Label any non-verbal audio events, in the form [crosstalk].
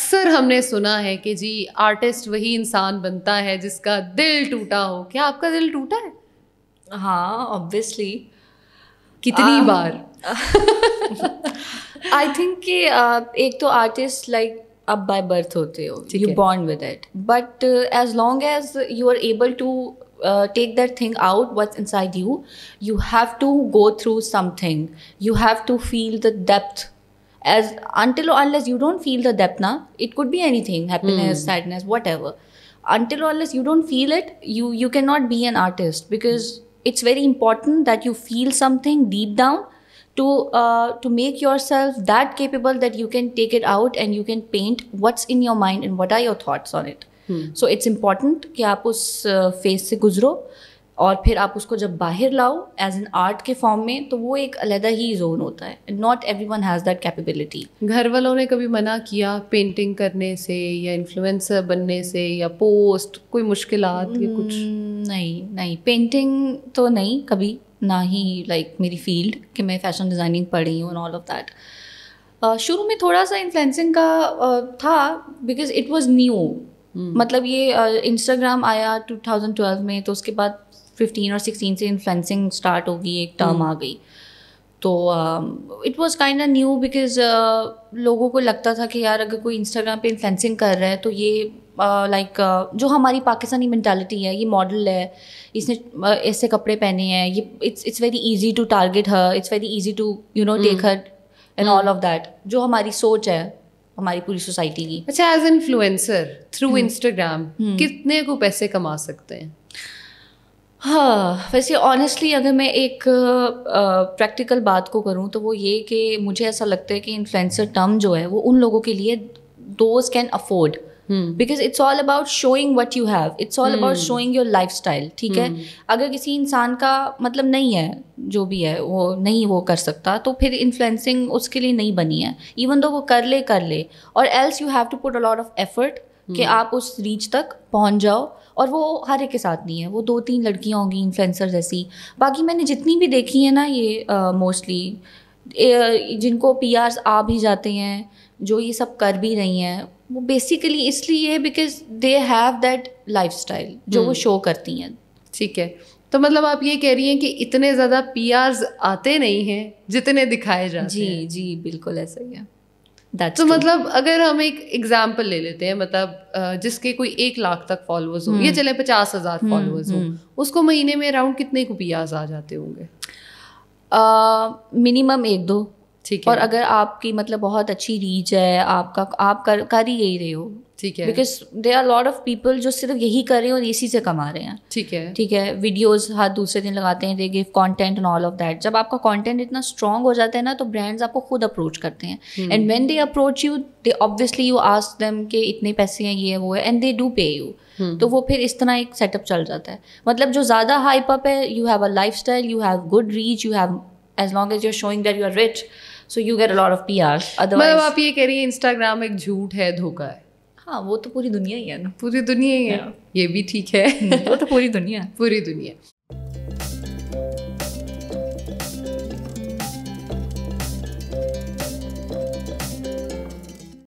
अक्सर हमने सुना है कि जी आर्टिस्ट वही इंसान बनता है जिसका दिल टूटा हो क्या आपका दिल टूटा है हाँ ऑब्वियसली कितनी आ, बार आई [laughs] थिंक कि एक तो आर्टिस्ट लाइक अब बाय बर्थ होते हो you bond with it but as long as you are able to take that thing out what inside you you have to go through something you have to feel the depth as until or unless you don't feel the depth now it could be anything happiness mm. sadness whatever until or unless you don't feel it you you cannot be an artist because it's very important that you feel something deep down to uh, to make yourself that capable that you can take it out and you can paint what's in your mind and what are your thoughts on it hmm. so it's important that you face और फिर आप उसको जब बाहर लाओ as an art के form में तो वो एक अलहदा ही जोन होता है not everyone has that capability घर वालों ने कभी मना किया पेंटिंग करने से या इन्फ्लुएंसर बनने से या पोस्ट कोई मुश्किल कुछ hmm, नहीं नहीं पेंटिंग तो नहीं कभी ना ही लाइक like, मेरी फील्ड कि मैं फैशन डिज़ाइनिंग पढ़ी हूँ ऑल ऑफ दैट शुरू में थोड़ा सा इन्फ्लुएंसिंग का uh, था बिकॉज इट वॉज न्यू मतलब ये इंस्टाग्राम uh, आया 2012 में तो उसके बाद फिफ्टीन और सिक्सटीन से इन्फ्लुएंसिंग स्टार्ट हो गई एक टर्म hmm. आ गई तो it was kind new because लोगों को लगता था कि यार अगर कोई इंस्टाग्राम पे इन्फ्लुएंसिंग कर रहा है तो ये लाइक uh, like, uh, जो हमारी पाकिस्तानी मैंटालिटी है ये मॉडल है इसने uh, ऐसे कपड़े पहने हैं ये it's it's very easy to target her it's very easy to you know take her and all of that जो हमारी सोच है हमारी पूरी सोसाइटी की अच्छा एज इन्फ्लुएंसर थ्रू इंस्टाग्राम कितने को पैसे कमा सकते हैं हाँ वैसे ऑनेस्टली अगर मैं एक प्रैक्टिकल बात को करूँ तो वो ये कि मुझे ऐसा लगता है कि इन्फ्लुएंसर टर्म जो है वो उन लोगों के लिए those can afford because it's all about showing what you have it's all about showing your lifestyle ठीक है हम्म। अगर किसी इंसान का मतलब नहीं है जो भी है वो नहीं वो कर सकता तो फिर इन्फ्लुएंसिंग उसके लिए नहीं बनी है इवन दो वो कर ले कर ले और else you have to put a lot of effort कि हम्म। आप उस रीच तक पहुंच जाओ और वो हर एक के साथ नहीं है वो दो तीन लड़कियां होंगी इन्फ्लुएंसर जैसी बाकी मैंने जितनी भी देखी है ना ये मोस्टली जिनको पी आ भी जाते हैं जो ये सब कर भी रही हैं वो बेसिकली इसलिए है because they have that life जो वो शो हम्म। करती हैं ठीक है तो मतलब आप ये कह रही हैं कि इतने ज़्यादा पी आते नहीं हैं जितने दिखाए जाते जी हैं। जी बिल्कुल ऐसा ही है That's तो true. मतलब अगर हम एक एग्जाम्पल ले लेते हैं मतलब जिसके कोई एक लाख तक फॉलोअर्स हो या हम्म। चले पचास हजार फॉलोअर्स हम्म, हो हम्म। उसको महीने में अराउंड कितने रुपयाज आ जाते होंगे मिनिमम एक दो ठीक है और अगर आपकी मतलब बहुत अच्छी रीच है आपका आप कर कर ही यही रहे हो ठीक है because they are lot of people जो सिर्फ यही कर रहे हैं और इसी से कमा रहे हैं ठीक है ठीक है वीडियोज हर दूसरे दिन लगाते हैं they give content and all of that जब आपका कॉन्टेंट इतना स्ट्रांग हो जाता है ना तो ब्रांड्स आपको खुद अप्रोच करते हैं and when they approach you they obviously you ask them के इतने पैसे हैं ये वो है and they do pay you तो वो फिर इस तरह एक सेटअप चल जाता है मतलब जो ज़्यादा हाइप अप है you have a lifestyle you have good reach you have as long as your showing that you are rich so you get a lot of P R otherwise आप ये कह रही है Instagram एक झूठ है धोखा है हाँ वो तो पूरी दुनिया ही है ना पूरी दुनिया ही है हाँ। ये भी ठीक है हम्म, वो तो पूरी दुनिया [laughs] पूरी दुनिया